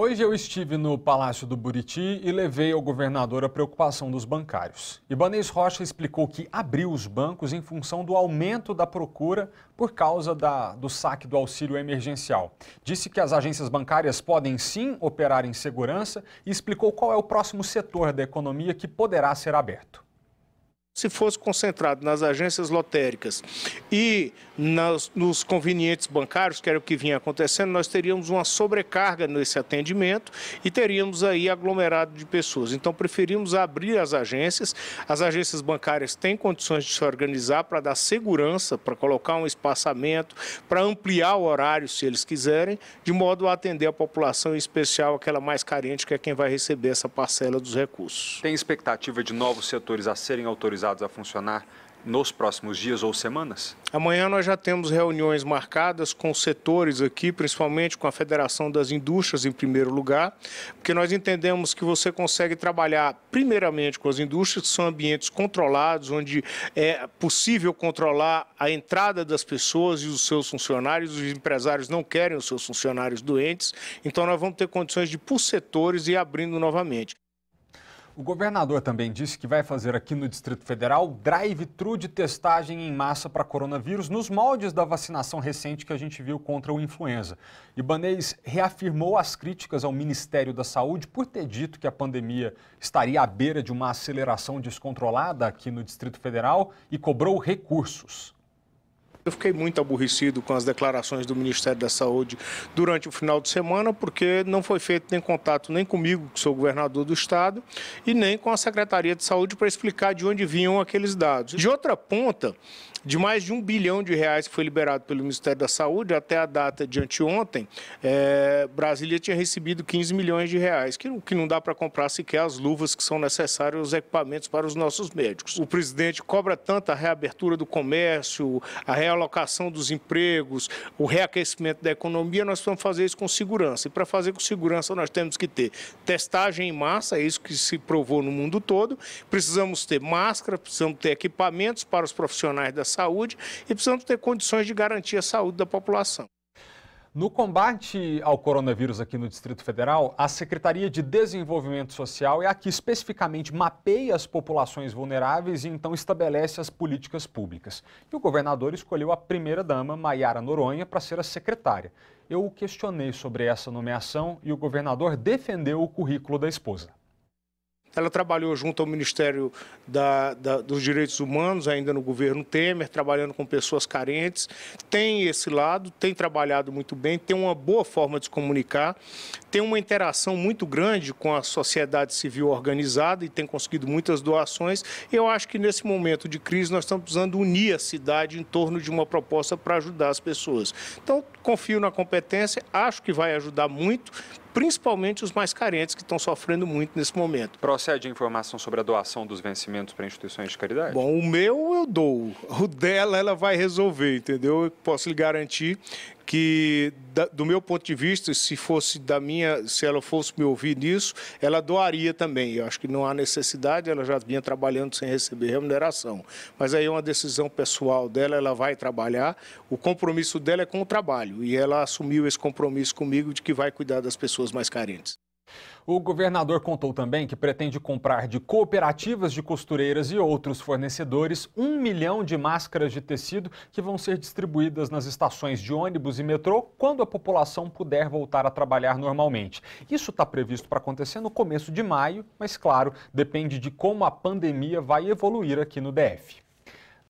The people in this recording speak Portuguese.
Hoje eu estive no Palácio do Buriti e levei ao governador a preocupação dos bancários. Ibanez Rocha explicou que abriu os bancos em função do aumento da procura por causa da, do saque do auxílio emergencial. Disse que as agências bancárias podem sim operar em segurança e explicou qual é o próximo setor da economia que poderá ser aberto se fosse concentrado nas agências lotéricas e nas, nos convenientes bancários, que era o que vinha acontecendo, nós teríamos uma sobrecarga nesse atendimento e teríamos aí aglomerado de pessoas. Então, preferimos abrir as agências. As agências bancárias têm condições de se organizar para dar segurança, para colocar um espaçamento, para ampliar o horário, se eles quiserem, de modo a atender a população, em especial aquela mais carente, que é quem vai receber essa parcela dos recursos. Tem expectativa de novos setores a serem autorizados? autorizados a funcionar nos próximos dias ou semanas? Amanhã nós já temos reuniões marcadas com setores aqui, principalmente com a Federação das Indústrias, em primeiro lugar, porque nós entendemos que você consegue trabalhar primeiramente com as indústrias, que são ambientes controlados, onde é possível controlar a entrada das pessoas e os seus funcionários. Os empresários não querem os seus funcionários doentes, então nós vamos ter condições de, por setores, ir abrindo novamente. O governador também disse que vai fazer aqui no Distrito Federal drive-thru de testagem em massa para coronavírus nos moldes da vacinação recente que a gente viu contra o influenza. Ibanez reafirmou as críticas ao Ministério da Saúde por ter dito que a pandemia estaria à beira de uma aceleração descontrolada aqui no Distrito Federal e cobrou recursos. Eu fiquei muito aborrecido com as declarações do Ministério da Saúde durante o final de semana, porque não foi feito nem contato nem comigo, que sou governador do Estado, e nem com a Secretaria de Saúde para explicar de onde vinham aqueles dados. De outra ponta, de mais de um bilhão de reais que foi liberado pelo Ministério da Saúde até a data de anteontem, é, Brasília tinha recebido 15 milhões de reais, que, que não dá para comprar sequer as luvas que são necessárias, os equipamentos para os nossos médicos. O presidente cobra tanto a reabertura do comércio, a real realocação dos empregos, o reaquecimento da economia, nós precisamos fazer isso com segurança. E para fazer com segurança, nós temos que ter testagem em massa, é isso que se provou no mundo todo. Precisamos ter máscara, precisamos ter equipamentos para os profissionais da saúde e precisamos ter condições de garantir a saúde da população. No combate ao coronavírus aqui no Distrito Federal, a Secretaria de Desenvolvimento Social é a que especificamente mapeia as populações vulneráveis e então estabelece as políticas públicas. E o governador escolheu a primeira-dama, Maiara Noronha, para ser a secretária. Eu questionei sobre essa nomeação e o governador defendeu o currículo da esposa. Ela trabalhou junto ao Ministério da, da, dos Direitos Humanos, ainda no governo Temer, trabalhando com pessoas carentes. Tem esse lado, tem trabalhado muito bem, tem uma boa forma de se comunicar, tem uma interação muito grande com a sociedade civil organizada e tem conseguido muitas doações. Eu acho que nesse momento de crise nós estamos precisando unir a cidade em torno de uma proposta para ajudar as pessoas. Então, confio na competência, acho que vai ajudar muito, principalmente os mais carentes que estão sofrendo muito nesse momento. Procede informação sobre a doação dos vencimentos para instituições de caridade? Bom, o meu eu dou, o dela ela vai resolver, entendeu? Eu posso lhe garantir que da, do meu ponto de vista, se fosse da minha, se ela fosse me ouvir nisso, ela doaria também. Eu acho que não há necessidade, ela já vinha trabalhando sem receber remuneração. Mas aí é uma decisão pessoal dela, ela vai trabalhar. O compromisso dela é com o trabalho e ela assumiu esse compromisso comigo de que vai cuidar das pessoas mais carentes. O governador contou também que pretende comprar de cooperativas de costureiras e outros fornecedores um milhão de máscaras de tecido que vão ser distribuídas nas estações de ônibus e metrô quando a população puder voltar a trabalhar normalmente. Isso está previsto para acontecer no começo de maio, mas claro, depende de como a pandemia vai evoluir aqui no DF.